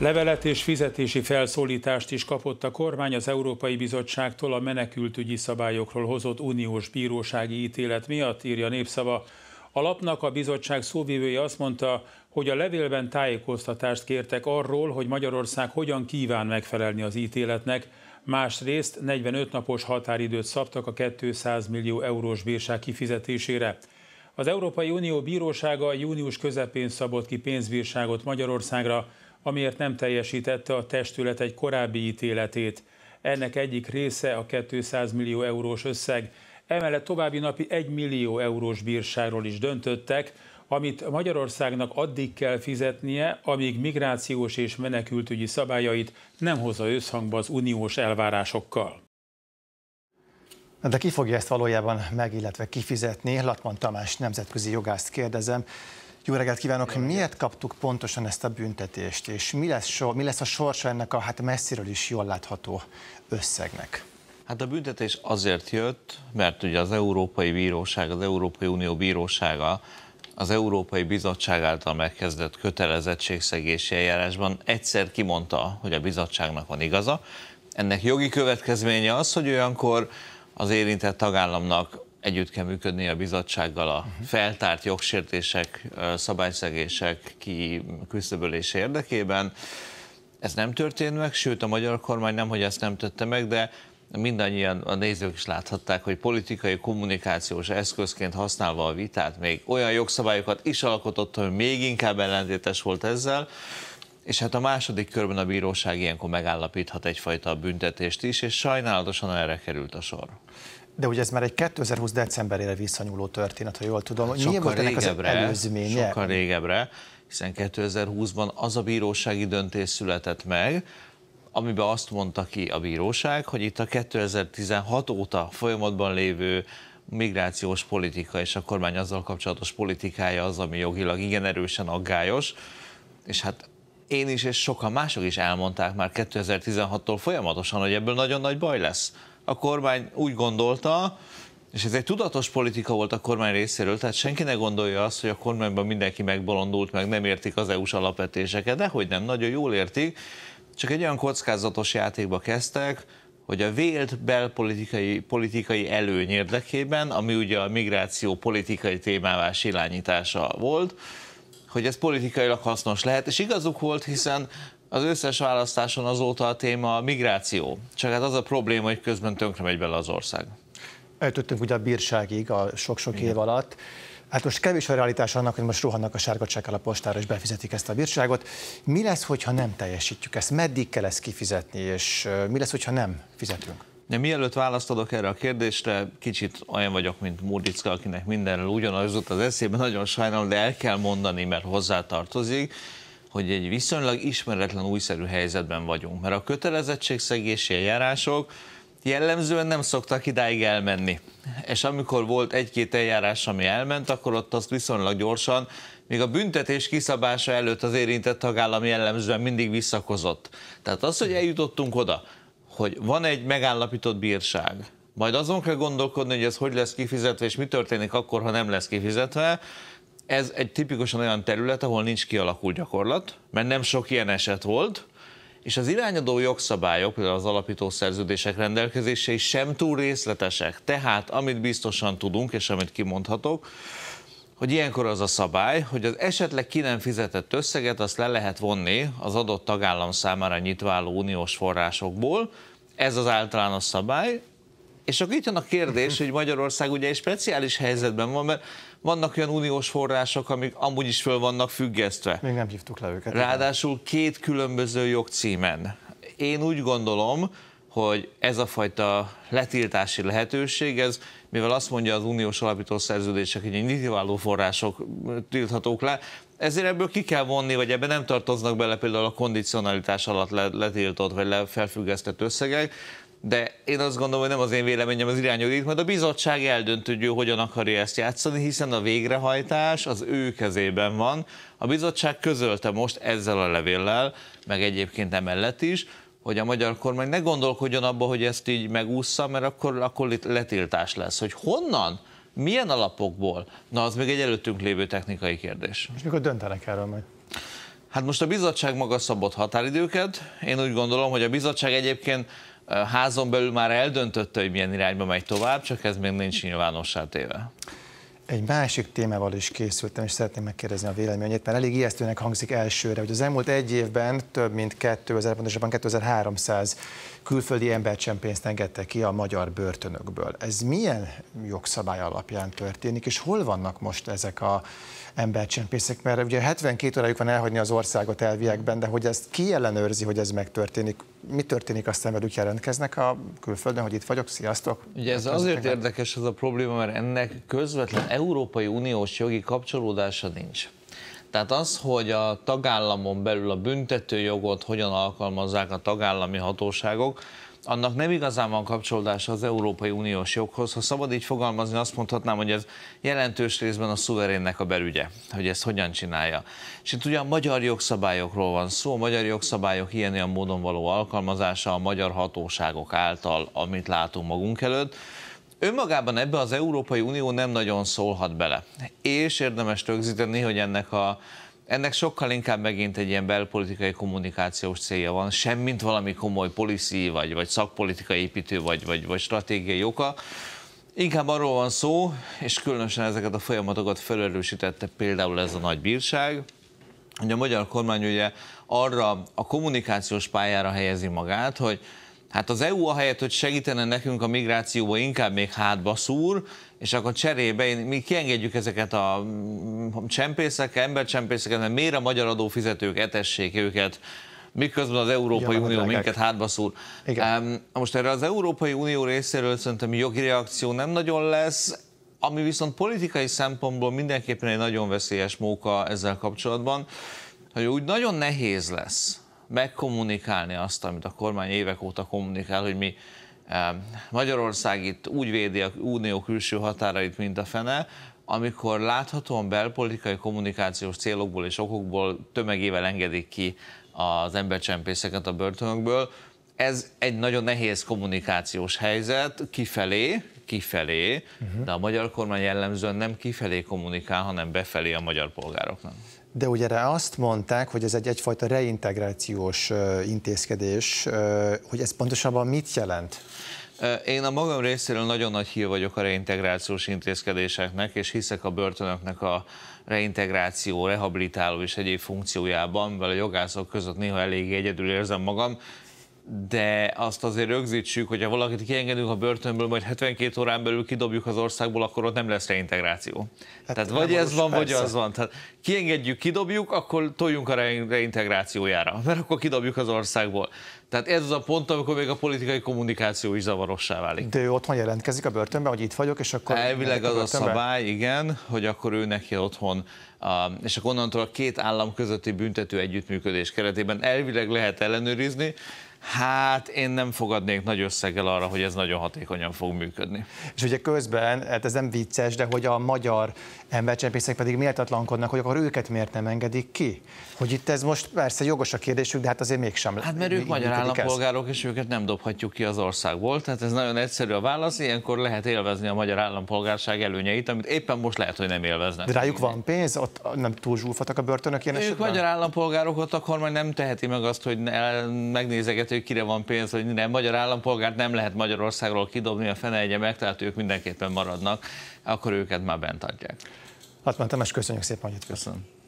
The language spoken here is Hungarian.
Levelet és fizetési felszólítást is kapott a kormány az Európai Bizottságtól a menekültügyi szabályokról hozott uniós bírósági ítélet miatt, írja Népszava. A lapnak a bizottság szóvivője azt mondta, hogy a levélben tájékoztatást kértek arról, hogy Magyarország hogyan kíván megfelelni az ítéletnek, másrészt 45 napos határidőt szabtak a 200 millió eurós bírság kifizetésére. Az Európai Unió bírósága június közepén szabott ki pénzbírságot Magyarországra, amiért nem teljesítette a testület egy korábbi ítéletét. Ennek egyik része a 200 millió eurós összeg, emellett további napi 1 millió eurós bírságról is döntöttek, amit Magyarországnak addig kell fizetnie, amíg migrációs és menekültügyi szabályait nem hozza összhangba az uniós elvárásokkal. De ki fogja ezt valójában meg, illetve kifizetni? Latman Tamás nemzetközi jogást kérdezem. Jó reggelt kívánok! Jó Miért kaptuk pontosan ezt a büntetést, és mi lesz, so, mi lesz a sorsa ennek a hát messziről is jól látható összegnek? Hát a büntetés azért jött, mert ugye az Európai Bíróság, az Európai Unió Bírósága az Európai Bizottság által megkezdett kötelezettségszegési eljárásban egyszer kimondta, hogy a bizottságnak van igaza. Ennek jogi következménye az, hogy olyankor az érintett tagállamnak együtt kell működni a bizottsággal a mhm. feltárt jogsértések, szabályszegések kiküszöbölése érdekében. Ez nem történt meg, sőt a magyar kormány nem, hogy ezt nem tette meg, de mindannyian a nézők is láthatták, hogy politikai kommunikációs eszközként használva a vitát még olyan jogszabályokat is alkotott, hogy még inkább ellentétes volt ezzel, és hát a második körben a bíróság ilyenkor megállapíthat egyfajta büntetést is, és sajnálatosan erre került a sor. De ugye ez már egy 2020 decemberére visszanyúló történet, ha jól tudom. Hát Milyen volt ennek az előzménye? Sokkal régebbre, hiszen 2020-ban az a bírósági döntés született meg, amiben azt mondta ki a bíróság, hogy itt a 2016 óta folyamatban lévő migrációs politika és a kormány azzal kapcsolatos politikája az, ami jogilag igen erősen aggályos, és hát én is és sokan mások is elmondták már 2016-tól folyamatosan, hogy ebből nagyon nagy baj lesz a kormány úgy gondolta, és ez egy tudatos politika volt a kormány részéről, tehát senki ne gondolja azt, hogy a kormányban mindenki megbolondult, meg nem értik az EU-s alapvetéseket, de hogy nem, nagyon jól értik, csak egy olyan kockázatos játékba kezdtek, hogy a vélt belpolitikai politikai előny érdekében, ami ugye a migráció politikai témává irányítása volt, hogy ez politikailag hasznos lehet, és igazuk volt, hiszen az összes választáson azóta a téma a migráció. Csak hát az a probléma, hogy közben tönkre megy bele az ország. Eltöttünk ugye a bírságig a sok-sok év alatt. Hát most kevés a realitás annak, hogy most rohannak a sárga csekkel a postára, és befizetik ezt a bírságot. Mi lesz, hogyha nem teljesítjük ezt? Meddig kell ezt kifizetni, és mi lesz, hogyha nem fizetünk? De mielőtt választodok erre a kérdésre, kicsit olyan vagyok, mint Murdicka, akinek mindenről ugyanaz az eszében, nagyon sajnálom, de el kell mondani, mert hozzátartozik hogy egy viszonylag ismeretlen újszerű helyzetben vagyunk, mert a kötelezettségszegési eljárások jellemzően nem szoktak idáig elmenni. És amikor volt egy-két eljárás, ami elment, akkor ott azt viszonylag gyorsan, még a büntetés kiszabása előtt az érintett tagállam jellemzően mindig visszakozott. Tehát az, hogy eljutottunk oda, hogy van egy megállapított bírság, majd azon kell gondolkodni, hogy ez hogy lesz kifizetve, és mi történik akkor, ha nem lesz kifizetve, ez egy tipikusan olyan terület, ahol nincs kialakult gyakorlat, mert nem sok ilyen eset volt, és az irányadó jogszabályok, például az alapító szerződések rendelkezései sem túl részletesek. Tehát amit biztosan tudunk, és amit kimondhatok, hogy ilyenkor az a szabály, hogy az esetleg ki nem fizetett összeget, azt le lehet vonni az adott tagállam számára nyitváló uniós forrásokból. Ez az általános szabály. És akkor itt jön a kérdés, hogy Magyarország ugye egy speciális helyzetben van, mert vannak olyan uniós források, amik amúgy is föl vannak függesztve. Még nem hívtuk le őket. Ráadásul két különböző jogcímen. Én úgy gondolom, hogy ez a fajta letiltási lehetőség, ez, mivel azt mondja az uniós alapító szerződések, hogy nyitiváló források tilthatók le, ezért ebből ki kell vonni, vagy ebben nem tartoznak bele például a kondicionalitás alatt letiltott vagy felfüggesztett összegek, de én azt gondolom, hogy nem az én véleményem az irányodít, majd a bizottság eldönt, hogy hogyan akarja ezt játszani, hiszen a végrehajtás az ő kezében van. A bizottság közölte most ezzel a levéllel, meg egyébként emellett is, hogy a magyar kormány ne gondolkodjon abba, hogy ezt így megúszza, mert akkor, akkor letiltás lesz. Hogy honnan? Milyen alapokból? Na, az még egy előttünk lévő technikai kérdés. És mikor döntenek erről majd? Hát most a bizottság maga szabott határidőket. Én úgy gondolom, hogy a bizottság egyébként házon belül már eldöntötte, hogy milyen irányba megy tovább, csak ez még nincs nyilvánossá téve. Egy másik témával is készültem, és szeretném megkérdezni a véleményét, mert elég ijesztőnek hangzik elsőre, hogy az elmúlt egy évben több mint 2000, pontosabban 2300 külföldi pénzt engedte ki a magyar börtönökből. Ez milyen jogszabály alapján történik, és hol vannak most ezek a embercsempészek? Mert ugye 72 órájuk van elhagyni az országot elviekben, de hogy ezt ki ellenőrzi, hogy ez megtörténik? mi történik aztán velük jelentkeznek a külföldön, hogy itt vagyok, sziasztok? Ugye ez azért érdekes ez a probléma, mert ennek közvetlen Európai Uniós jogi kapcsolódása nincs. Tehát az, hogy a tagállamon belül a büntetőjogot hogyan alkalmazzák a tagállami hatóságok, annak nem igazán van kapcsolódása az Európai Uniós joghoz. Ha szabad így fogalmazni, azt mondhatnám, hogy ez jelentős részben a szuverénnek a belügye, hogy ezt hogyan csinálja. És itt ugye a magyar jogszabályokról van szó, a magyar jogszabályok ilyen ilyen módon való alkalmazása a magyar hatóságok által, amit látunk magunk előtt. Önmagában ebbe az Európai Unió nem nagyon szólhat bele, és érdemes rögzíteni, hogy ennek a ennek sokkal inkább megint egy ilyen belpolitikai kommunikációs célja van, semmint valami komoly policy, vagy, vagy szakpolitikai építő, vagy, vagy, vagy stratégiai oka. Inkább arról van szó, és különösen ezeket a folyamatokat felerősítette például ez a nagy bírság, hogy a magyar kormány ugye arra a kommunikációs pályára helyezi magát, hogy Hát az EU ahelyett, hogy segítene nekünk a migrációba, inkább még hátba szúr, és akkor cserébe mi kiengedjük ezeket a mm, csempészeket, embercsempészeket, mert miért a magyar adófizetők etessék őket, miközben az Európai ja, Unió minket hátba szúr. Igen. most erre az Európai Unió részéről szerintem jogi reakció nem nagyon lesz, ami viszont politikai szempontból mindenképpen egy nagyon veszélyes móka ezzel kapcsolatban, hogy úgy nagyon nehéz lesz megkommunikálni azt, amit a kormány évek óta kommunikál, hogy mi Magyarország itt úgy védi a unió külső határait, mint a fene, amikor láthatóan belpolitikai kommunikációs célokból és okokból tömegével engedik ki az embercsempészeket a börtönökből, ez egy nagyon nehéz kommunikációs helyzet kifelé, kifelé, uh-huh. de a magyar kormány jellemzően nem kifelé kommunikál, hanem befelé a magyar polgároknak. De ugye erre azt mondták, hogy ez egy egyfajta reintegrációs intézkedés, hogy ez pontosabban mit jelent? Én a magam részéről nagyon nagy hír vagyok a reintegrációs intézkedéseknek, és hiszek a börtönöknek a reintegráció, rehabilitáló és egyéb funkciójában, mivel a jogászok között néha elég egyedül érzem magam, de azt azért rögzítsük, hogy ha valakit kiengedünk a börtönből, majd 72 órán belül kidobjuk az országból, akkor ott nem lesz reintegráció. Hát Tehát vagy ez van, persze. vagy az van. Tehát kiengedjük, kidobjuk, akkor toljunk a reintegrációjára, mert akkor kidobjuk az országból. Tehát ez az a pont, amikor még a politikai kommunikáció is zavarossá válik. De ő otthon jelentkezik a börtönben, hogy itt vagyok, és akkor... Elvileg az a, a szabály, igen, hogy akkor ő neki otthon Uh, és akkor onnantól a két állam közötti büntető együttműködés keretében elvileg lehet ellenőrizni, Hát én nem fogadnék nagy összeggel arra, hogy ez nagyon hatékonyan fog működni. És ugye közben, hát ez nem vicces, de hogy a magyar embercsempészek pedig méltatlankodnak, hogy akkor őket miért nem engedik ki? Hogy itt ez most persze jogos a kérdésük, de hát azért mégsem. Hát mert ők magyar állampolgárok, ez. és őket nem dobhatjuk ki az országból. Tehát ez nagyon egyszerű a válasz. Ilyenkor lehet élvezni a magyar állampolgárság előnyeit, amit éppen most lehet, hogy nem élveznek. De rájuk van pénz? Ott nem túl zsúfoltak a börtönök ilyen Ők esetben? magyar állampolgárok, ott a kormány nem teheti meg azt, hogy megnézeget érti, hogy kire van pénz, hogy nem magyar állampolgárt nem lehet Magyarországról kidobni a fene egye meg, tehát ők mindenképpen maradnak, akkor őket már bent adják. Hát, Tamás, köszönjük szépen, hogy itt Köszönöm.